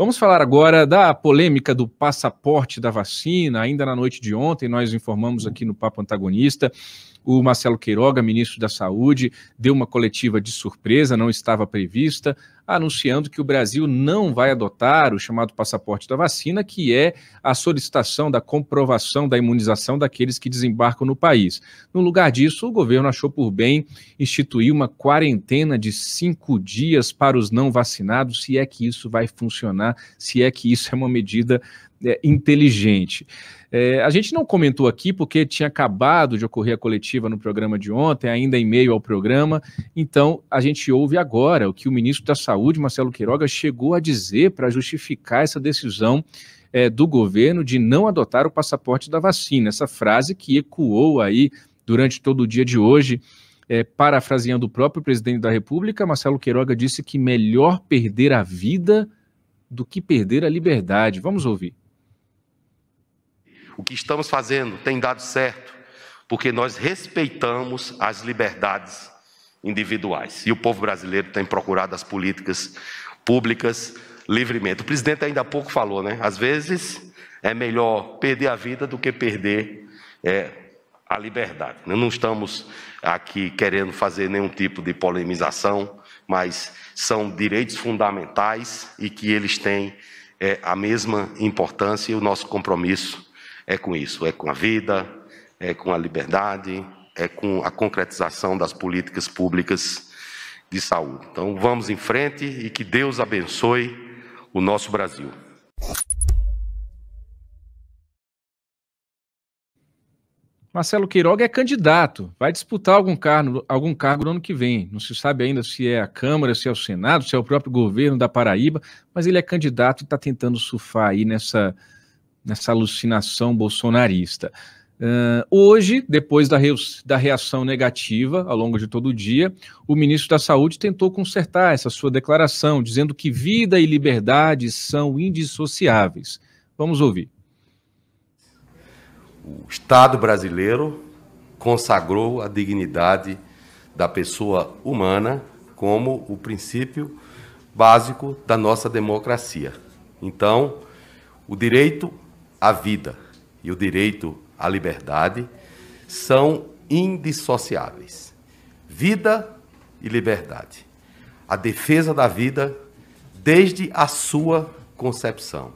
Vamos falar agora da polêmica do passaporte da vacina. Ainda na noite de ontem, nós informamos aqui no Papo Antagonista o Marcelo Queiroga, ministro da Saúde, deu uma coletiva de surpresa, não estava prevista, anunciando que o Brasil não vai adotar o chamado passaporte da vacina, que é a solicitação da comprovação da imunização daqueles que desembarcam no país. No lugar disso, o governo achou por bem instituir uma quarentena de cinco dias para os não vacinados, se é que isso vai funcionar, se é que isso é uma medida é, inteligente. É, a gente não comentou aqui porque tinha acabado de ocorrer a coletiva no programa de ontem, ainda em meio ao programa. Então, a gente ouve agora o que o ministro da Saúde, Marcelo Queiroga, chegou a dizer para justificar essa decisão é, do governo de não adotar o passaporte da vacina. Essa frase que ecoou aí durante todo o dia de hoje. É, parafraseando o próprio presidente da República, Marcelo Queiroga disse que melhor perder a vida do que perder a liberdade. Vamos ouvir o que estamos fazendo tem dado certo, porque nós respeitamos as liberdades individuais. E o povo brasileiro tem procurado as políticas públicas livremente. O presidente ainda há pouco falou, né? Às vezes é melhor perder a vida do que perder é, a liberdade. Nós né? não estamos aqui querendo fazer nenhum tipo de polemização, mas são direitos fundamentais e que eles têm é, a mesma importância e o nosso compromisso é com isso, é com a vida, é com a liberdade, é com a concretização das políticas públicas de saúde. Então vamos em frente e que Deus abençoe o nosso Brasil. Marcelo Queiroga é candidato, vai disputar algum cargo, algum cargo no ano que vem. Não se sabe ainda se é a Câmara, se é o Senado, se é o próprio governo da Paraíba, mas ele é candidato e está tentando surfar aí nessa, nessa alucinação bolsonarista. Uh, hoje, depois da, da reação negativa ao longo de todo o dia, o ministro da Saúde tentou consertar essa sua declaração, dizendo que vida e liberdade são indissociáveis. Vamos ouvir. O Estado brasileiro consagrou a dignidade da pessoa humana como o princípio básico da nossa democracia. Então, o direito a vida e o direito à liberdade são indissociáveis. Vida e liberdade. A defesa da vida desde a sua concepção.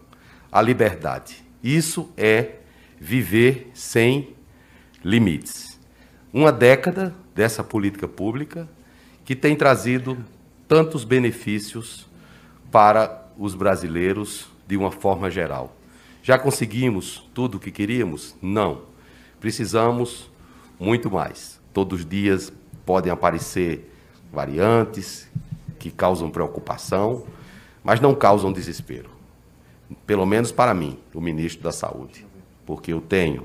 A liberdade. Isso é viver sem limites. Uma década dessa política pública que tem trazido tantos benefícios para os brasileiros de uma forma geral. Já conseguimos tudo o que queríamos? Não. Precisamos muito mais. Todos os dias podem aparecer variantes que causam preocupação, mas não causam desespero. Pelo menos para mim, o ministro da Saúde, porque eu tenho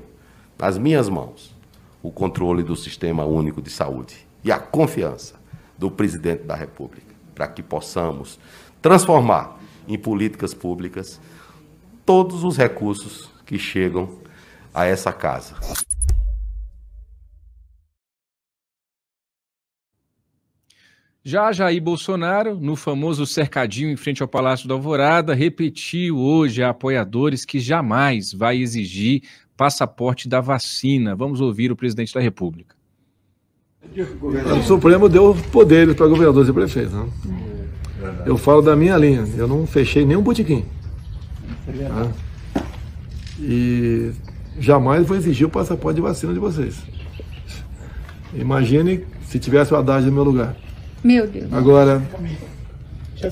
nas minhas mãos o controle do Sistema Único de Saúde e a confiança do presidente da República para que possamos transformar em políticas públicas todos os recursos que chegam a essa casa. Já Jair Bolsonaro, no famoso cercadinho em frente ao Palácio da Alvorada, repetiu hoje a apoiadores que jamais vai exigir passaporte da vacina. Vamos ouvir o presidente da República. O Supremo deu poderes para governadores e prefeitos. Né? É eu falo da minha linha. Eu não fechei nenhum botiquim. É né? E jamais vou exigir o passaporte de vacina de vocês. Imagine se tivesse o Haddad no meu lugar. Meu Deus. Agora,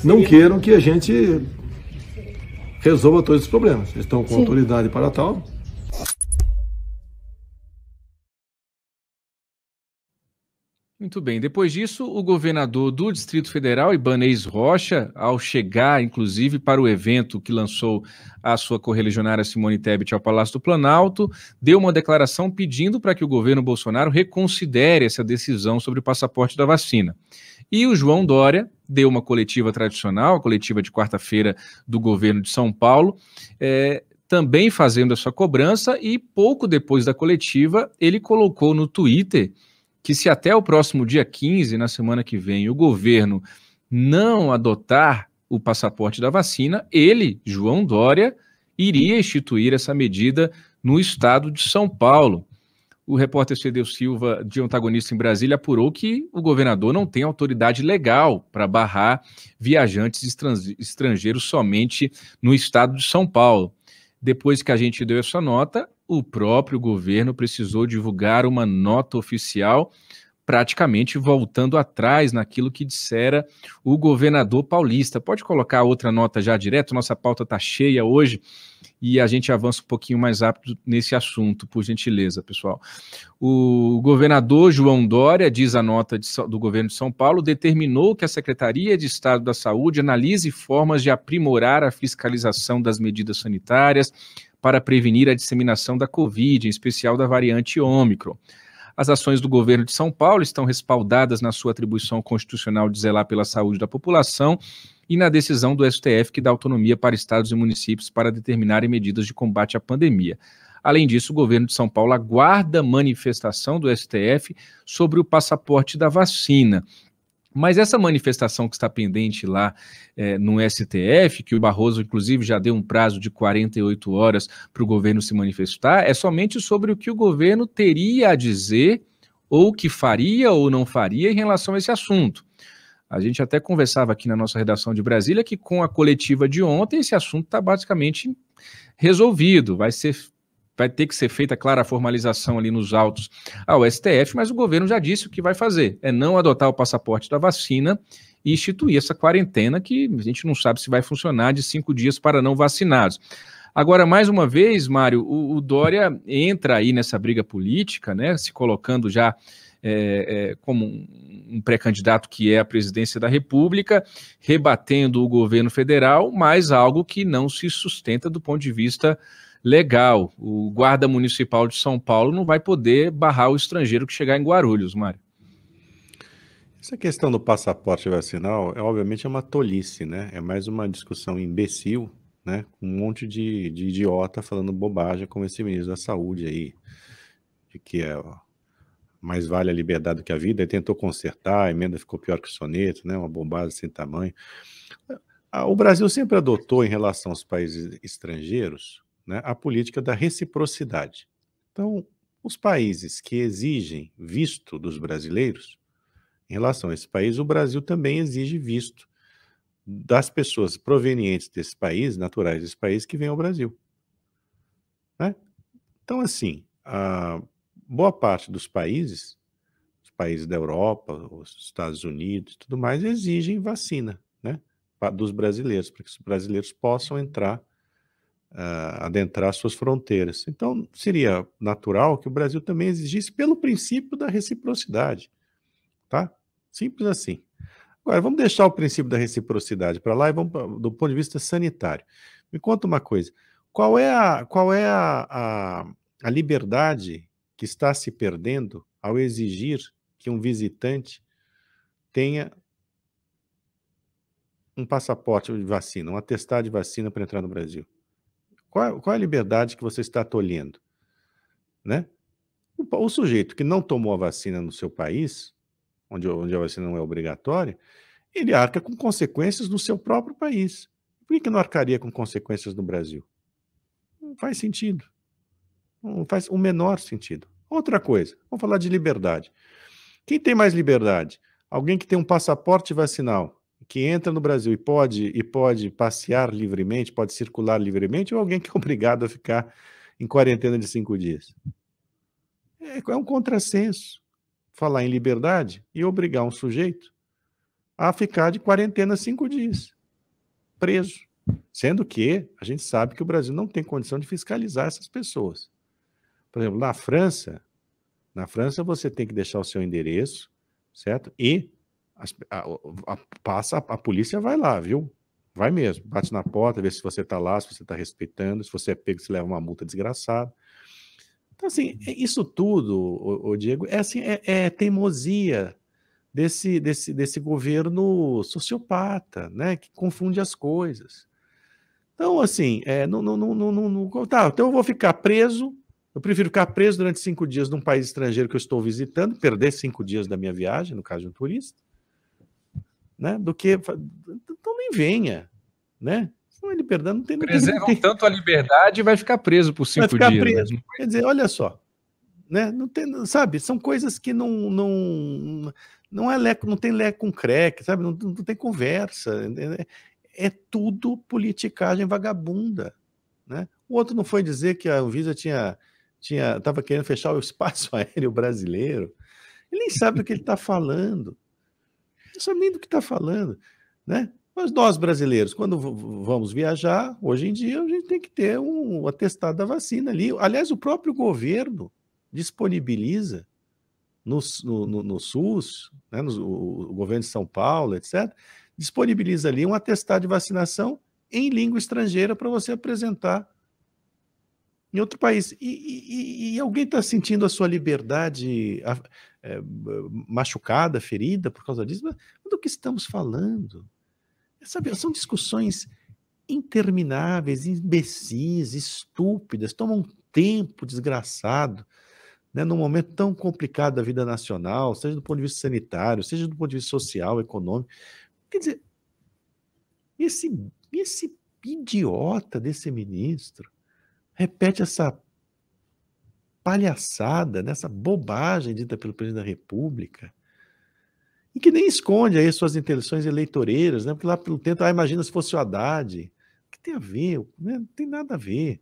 não queiram que a gente resolva todos os problemas. Eles estão com Sim. autoridade para tal. Muito bem. Depois disso, o governador do Distrito Federal, Ibanez Rocha, ao chegar, inclusive, para o evento que lançou a sua correligionária Simone Tebet ao Palácio do Planalto, deu uma declaração pedindo para que o governo Bolsonaro reconsidere essa decisão sobre o passaporte da vacina. E o João Dória deu uma coletiva tradicional, a coletiva de quarta-feira do governo de São Paulo, é, também fazendo a sua cobrança, e pouco depois da coletiva, ele colocou no Twitter que se até o próximo dia 15, na semana que vem, o governo não adotar o passaporte da vacina, ele, João Dória, iria instituir essa medida no estado de São Paulo. O repórter Cedeu Silva, de antagonista em Brasília, apurou que o governador não tem autoridade legal para barrar viajantes estrangeiros somente no estado de São Paulo. Depois que a gente deu essa nota, o próprio governo precisou divulgar uma nota oficial, praticamente voltando atrás naquilo que dissera o governador paulista. Pode colocar outra nota já direto, nossa pauta está cheia hoje e a gente avança um pouquinho mais rápido nesse assunto, por gentileza, pessoal. O governador João Dória, diz a nota de, do governo de São Paulo, determinou que a Secretaria de Estado da Saúde analise formas de aprimorar a fiscalização das medidas sanitárias para prevenir a disseminação da Covid, em especial da variante Ômicron. As ações do governo de São Paulo estão respaldadas na sua atribuição constitucional de zelar pela saúde da população e na decisão do STF que dá autonomia para estados e municípios para determinarem medidas de combate à pandemia. Além disso, o governo de São Paulo aguarda manifestação do STF sobre o passaporte da vacina. Mas essa manifestação que está pendente lá é, no STF, que o Barroso, inclusive, já deu um prazo de 48 horas para o governo se manifestar, é somente sobre o que o governo teria a dizer, ou que faria ou não faria em relação a esse assunto. A gente até conversava aqui na nossa redação de Brasília que com a coletiva de ontem esse assunto está basicamente resolvido. Vai ser vai ter que ser feita, claro, a formalização ali nos autos ao STF, mas o governo já disse o que vai fazer: é não adotar o passaporte da vacina e instituir essa quarentena que a gente não sabe se vai funcionar de cinco dias para não vacinados. Agora, mais uma vez, Mário, o, o Dória entra aí nessa briga política, né? Se colocando já é, é, como um, um pré-candidato que é a presidência da República, rebatendo o governo federal, mas algo que não se sustenta do ponto de vista legal, o guarda municipal de São Paulo não vai poder barrar o estrangeiro que chegar em Guarulhos, Mário. Essa questão do passaporte vacinal é obviamente é uma tolice, né? É mais uma discussão imbecil, né? Um monte de, de idiota falando bobagem, como esse ministro da Saúde aí, de que é ó, mais vale a liberdade do que a vida, e tentou consertar, a emenda ficou pior que o soneto, né? Uma bombada sem tamanho. O Brasil sempre adotou em relação aos países estrangeiros né, a política da reciprocidade. Então, os países que exigem visto dos brasileiros, em relação a esse país, o Brasil também exige visto das pessoas provenientes desse país, naturais desse país, que vêm ao Brasil. Né? Então, assim, boa parte dos países, os países da Europa, os Estados Unidos e tudo mais, exigem vacina né, dos brasileiros, para que os brasileiros possam entrar uh, adentrar suas fronteiras. Então, seria natural que o Brasil também exigisse pelo princípio da reciprocidade. Tá? Simples assim. Agora, vamos deixar o princípio da reciprocidade para lá e vamos pra, do ponto de vista sanitário. Me conta uma coisa: qual é a, qual é a, a, a liberdade que está se perdendo ao exigir que um visitante tenha um passaporte de vacina, um atestado de vacina para entrar no Brasil? Qual, é, qual é a liberdade que você está tolhendo? Né? O, o, sujeito que não tomou a vacina no seu país, onde, onde a vacina não é obrigatória, ele arca com consequências no seu próprio país. Por que, que não arcaria com consequências no Brasil? Não faz sentido. Não faz o menor sentido. Outra coisa, vamos falar de liberdade. Quem tem mais liberdade? Alguém que tem um passaporte vacinal que entra no Brasil e pode e pode passear livremente, pode circular livremente, ou alguém que é obrigado a ficar em quarentena de cinco dias? É, é um contrassenso falar em liberdade e obrigar um sujeito a ficar de quarentena cinco dias, preso. Sendo que a gente sabe que o Brasil não tem condição de fiscalizar essas pessoas. Por exemplo, na França, na França você tem que deixar o seu endereço, certo? E a, a, passa, a polícia vai lá, viu? Vai mesmo, bate na porta, vê se você está lá, se você está respeitando, se você é pego, se leva uma multa desgraçada. Então, assim, uhum. isso tudo, o, o Diego, é, assim, é, é, teimosia desse, desse, desse governo sociopata, né, que confunde as coisas. Então, assim, é, não, não, não, não, não, tá, então eu vou ficar preso, eu prefiro ficar preso durante cinco dias num país estrangeiro que eu estou visitando, perder cinco dias da minha viagem, no caso de um turista, né? Do que então nem venha, né? Senão ele perdão não tem. Preservam tanto a liberdade e vai ficar preso por cinco vai ficar dias. Né? Preso. Né? Quer dizer, olha só, né? Não tem, sabe? São coisas que não não não é leco, não tem leco com creque, sabe? Não, não tem conversa. É, é tudo politicagem vagabunda, né? O outro não foi dizer que a Anvisa tinha tinha estava querendo fechar o espaço aéreo brasileiro. Ele nem sabe o que ele está falando não sabe nem do que está falando, né? Mas nós brasileiros, quando vamos viajar, hoje em dia a gente tem que ter um atestado da vacina ali. Aliás, o próprio governo disponibiliza no, no, no SUS, né, no, o governo de São Paulo, etc., disponibiliza ali um atestado de vacinação em língua estrangeira para você apresentar em outro país. E, e, e alguém está sentindo a sua liberdade é, machucada, ferida por causa disso. Mas do que estamos falando? Sabe, são discussões intermináveis, imbecis, estúpidas, tomam tempo desgraçado, né, num momento tão complicado da vida nacional, seja do ponto de vista sanitário, seja do ponto de vista social, econômico. Quer dizer, esse, esse idiota desse ministro repete essa palhaçada, nessa bobagem dita pelo presidente da República, e que nem esconde aí suas intenções eleitoreiras, né? Porque lá pelo tempo, ah, imagina se fosse o Haddad. O que tem a ver? Né? Não tem nada a ver.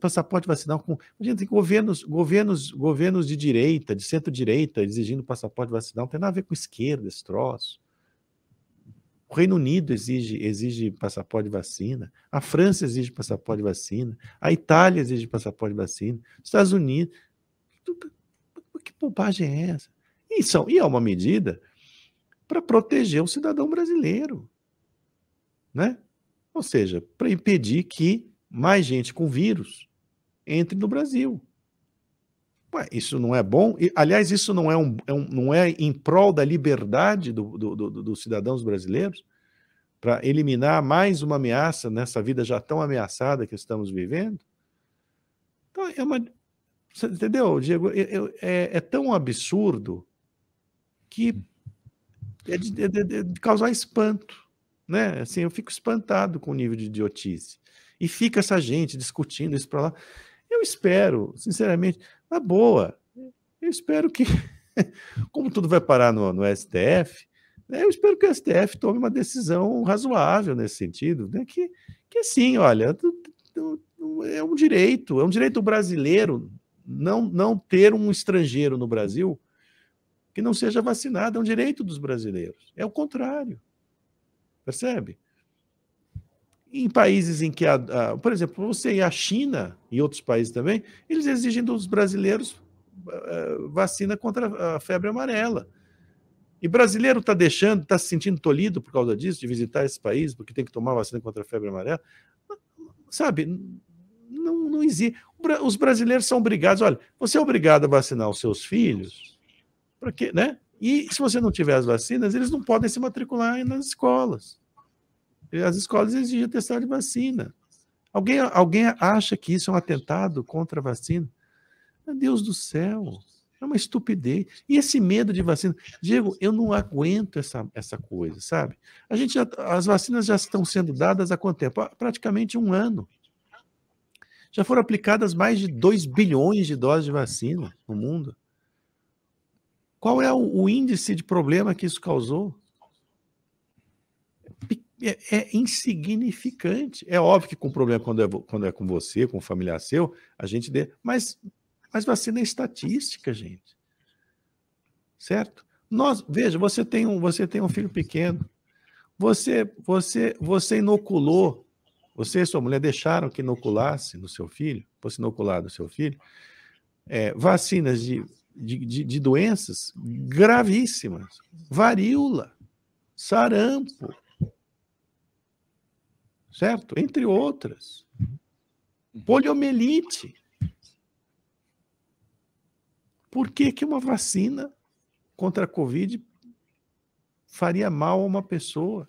Passaporte vacinal com. Gente, tem governos, governos, governos de direita, de centro-direita, exigindo passaporte vacinal, não tem nada a ver com esquerda esse troço. O Reino Unido exige, exige passaporte vacina, a França exige passaporte vacina, a Itália exige passaporte vacina, os Estados Unidos. Que bobagem é essa? E, são, e é uma medida para proteger o cidadão brasileiro. Né? Ou seja, para impedir que mais gente com vírus entre no Brasil. Ué, isso não é bom? E, aliás, isso não é, um, é um, não é em prol da liberdade do, do, do, dos cidadãos brasileiros? Para eliminar mais uma ameaça nessa vida já tão ameaçada que estamos vivendo? Então, é uma. entendeu, Diego? É, é, é tão absurdo que hum. é de, é de, é de, causar espanto, né? Assim, eu fico espantado com o nível de idiotice. E fica essa gente discutindo isso para lá. Eu espero, sinceramente, na tá boa. Eu espero que, como tudo vai parar no, no STF, né, eu espero que o STF tome uma decisão razoável nesse sentido, né, que, que sim, olha, é um direito, é um direito brasileiro não, não ter um estrangeiro no Brasil que não seja vacinado, é um direito dos brasileiros. É o contrário. Percebe? Em países em que, a, a, por exemplo, você e a China e outros países também, eles exigem dos brasileiros eh, eh, vacina contra a febre amarela. E brasileiro está deixando, está se sentindo tolhido por causa disso, de visitar esse país, porque tem que tomar vacina contra a febre amarela. Sabe, não, não existe. Os brasileiros são obrigados, olha, você é obrigado a vacinar os seus filhos, para quê, né? E se você não tiver as vacinas, eles não podem se matricular nas escolas. As escolas exigem testar de vacina. Alguém, alguém acha que isso é um atentado contra a vacina? Meu Deus do céu, é uma estupidez. E esse medo de vacina? Diego, eu não aguento essa, essa coisa, sabe? A gente já, as vacinas já estão sendo dadas há quanto tempo? praticamente um ano. Já foram aplicadas mais de 2 bilhões de doses de vacina no mundo. Qual é o, o índice de problema que isso causou? é, é, insignificante. É óbvio que com problema quando é, quando é com você, com o familiar seu, a gente dê. Mas, mas vacina é estatística, gente. Certo? Nós, veja, você tem um, você tem um filho pequeno. Você, você, você inoculou. Você e sua mulher deixaram que inoculasse no seu filho, fosse inoculado no seu filho, é, vacinas de, de, de, de doenças gravíssimas. Varíola, sarampo, certo? Entre outras. Uhum. Poliomielite. Por que, que uma vacina contra a Covid faria mal a uma pessoa?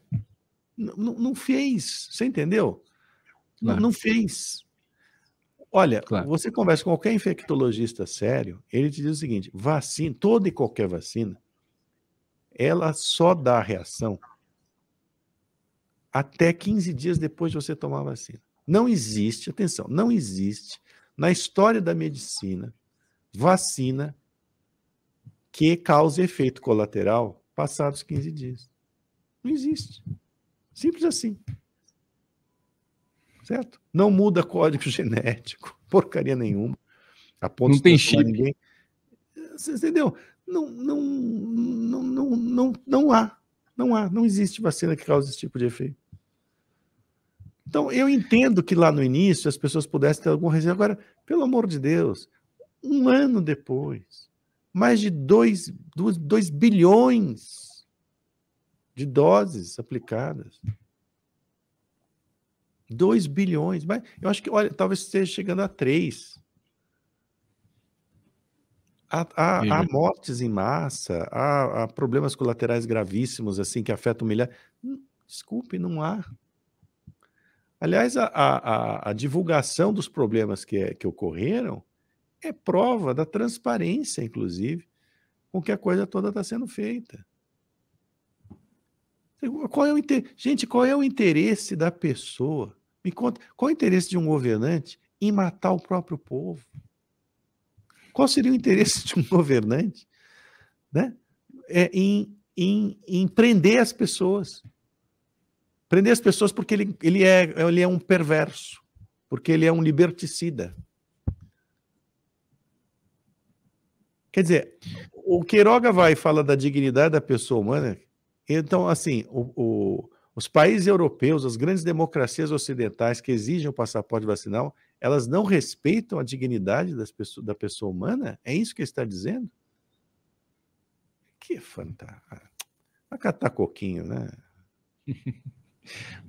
N não fez, você entendeu? Claro. Não fez. Olha, claro. você conversa com qualquer infectologista sério, ele te diz o seguinte: vacina, toda e qualquer vacina, ela só dá reação até 15 dias depois de você tomar a vacina. Não existe, atenção, não existe na história da medicina vacina que cause efeito colateral passados 15 dias. Não existe. Simples assim. Certo? Não muda código genético, porcaria nenhuma. A ponto não tem chip. Ninguém. Você entendeu? Não, não, não, não, não, não há. Não há. Não existe vacina que cause esse tipo de efeito. Então, eu entendo que lá no início as pessoas pudessem ter algum receio. Agora, pelo amor de Deus, um ano depois, mais de 2 bilhões de doses aplicadas. 2 bilhões. Mas eu acho que, olha, talvez esteja chegando a 3. Há, há, há, mortes em massa, há, há problemas colaterais gravíssimos, assim, que afetam milhares. Hum, desculpe, não há. Aliás, a, a, a divulgação dos problemas que, é, que ocorreram é prova da transparência, inclusive, com que a coisa toda está sendo feita. Qual é o inter... Gente, qual é o interesse da pessoa? Me conta, qual é o interesse de um governante em matar o próprio povo? Qual seria o interesse de um governante né? é, em, em, em prender as pessoas? Prender as pessoas porque ele, ele, é, ele é um perverso, porque ele é um liberticida. Quer dizer, o Queiroga vai falar fala da dignidade da pessoa humana. Então, assim, o, o, os países europeus, as grandes democracias ocidentais que exigem o passaporte vacinal, elas não respeitam a dignidade pessoas, da pessoa humana? É isso que ele está dizendo? Que fantástico. Ah, vai catar coquinho, né?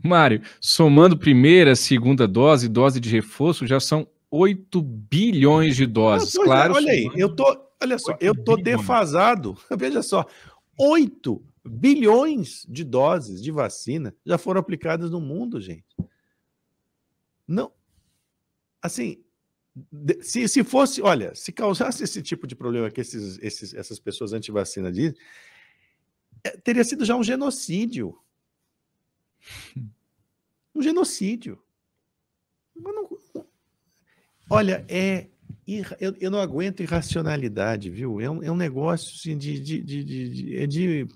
Mário, somando primeira, segunda dose, dose de reforço, já são 8 bilhões de doses. É, claro. Olha aí, eu tô, olha só, eu tô bilhões. defasado. Veja só, 8 bilhões de doses de vacina já foram aplicadas no mundo, gente. Não. Assim, se, se fosse, olha, se causasse esse tipo de problema que esses, esses, essas pessoas anti-vacina dizem, é, teria sido já um genocídio. Um genocídio. Não... Olha, é. Irra... Eu, eu, não aguento irracionalidade, viu? É um, é um negócio assim, de, de, de, de, é de...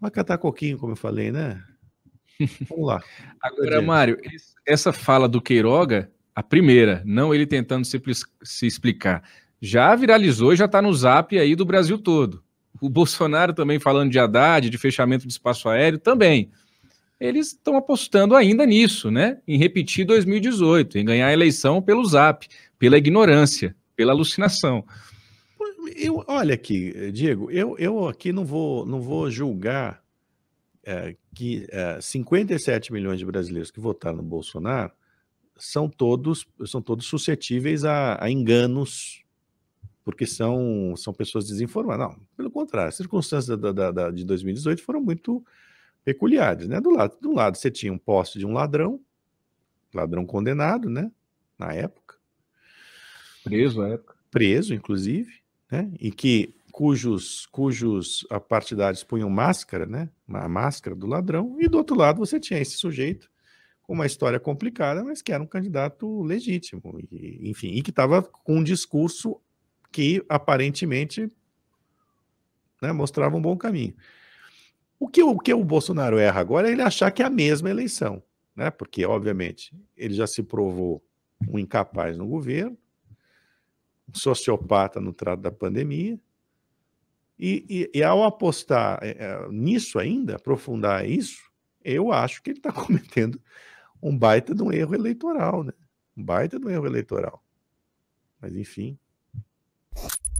Vai catar coquinho, como eu falei, né? Vamos lá. Agora, Mário, essa fala do Queiroga, a primeira, não ele tentando se, se explicar, já viralizou e já está no zap aí do Brasil todo o Bolsonaro também falando de Haddad, de fechamento de espaço aéreo, também. Eles estão apostando ainda nisso, né? Em repetir 2018, em ganhar a eleição pelo zap, pela ignorância, pela alucinação. Eu, olha aqui, Diego, eu, eu aqui não vou, não vou julgar é, que é, 57 milhões de brasileiros que votaram no Bolsonaro são todos, são todos suscetíveis a, a enganos porque são, são pessoas desinformadas. Não, pelo contrário, as circunstâncias da, da, da, de 2018 foram muito peculiares, né? Do lado, do lado você tinha um poste de um ladrão, ladrão condenado, né? Na época. Preso na época. Preso, inclusive, né? E que cujos cujos partidários punham máscara, né? A máscara do ladrão. E do outro lado você tinha esse sujeito com uma história complicada, mas que era um candidato legítimo, e, enfim, e que estava com um discurso que aparentemente né, mostrava um bom caminho. O que, o que o Bolsonaro erra agora é ele achar que é a mesma eleição, né? porque, obviamente, ele já se provou um incapaz no governo, um sociopata no trato da pandemia, e, e, e ao apostar é, é, nisso ainda, aprofundar isso, eu acho que ele está cometendo um baita de um erro eleitoral, né? Um baita de um erro eleitoral. Mas enfim, you